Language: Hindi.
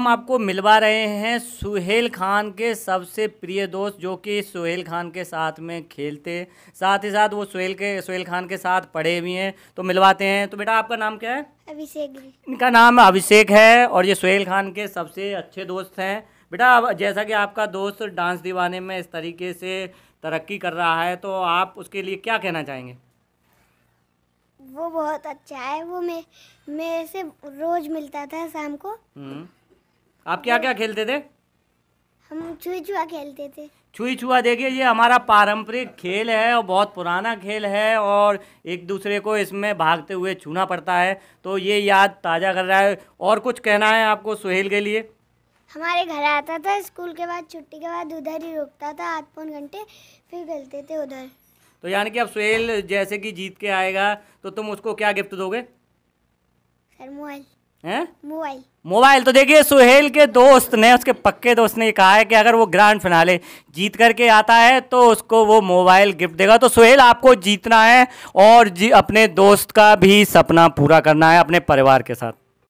हम आपको मिलवा रहे हैं सुहेल खान के सबसे प्रिय दोस्त जो कि सुहेल खान के साथ में खेलते साथ ही साथ वो सुहेल के सुहेल खान के साथ पढ़े भी हैं तो मिलवाते हैं तो बेटा आपका नाम क्या है अभिषेक इनका नाम अभिषेक है और ये सुहेल खान के सबसे अच्छे दोस्त हैं बेटा जैसा कि आपका दोस्त डांस दीवाने में इस तरीके से तरक्की कर रहा है तो आप उसके लिए क्या कहना चाहेंगे वो बहुत अच्छा है वो मैं मेरे से रोज मिलता था शाम को हम्म। आप क्या क्या खेलते थे हम छुई छुआ खेलते थे छुई छुआ देखिए ये हमारा पारंपरिक खेल है और बहुत पुराना खेल है और एक दूसरे को इसमें भागते हुए छूना पड़ता है तो ये याद ताज़ा कर रहा है और कुछ कहना है आपको सुहेल के लिए हमारे घर आता था स्कूल के बाद छुट्टी के बाद उधर ही रुकता था आठ पौन घंटे फिर खेलते थे उधर तो यानी कि अब सुहेल जैसे कि जीत के आएगा तो तुम उसको क्या गिफ्ट दोगे सर मोबाइल मोबाइल मोबाइल तो देखिए सुहेल के दोस्त ने उसके पक्के दोस्त ने कहा है कि अगर वो ग्रांड फिनाले जीत करके आता है तो उसको वो मोबाइल गिफ्ट देगा तो सुहेल आपको जीतना है और जी अपने दोस्त का भी सपना पूरा करना है अपने परिवार के साथ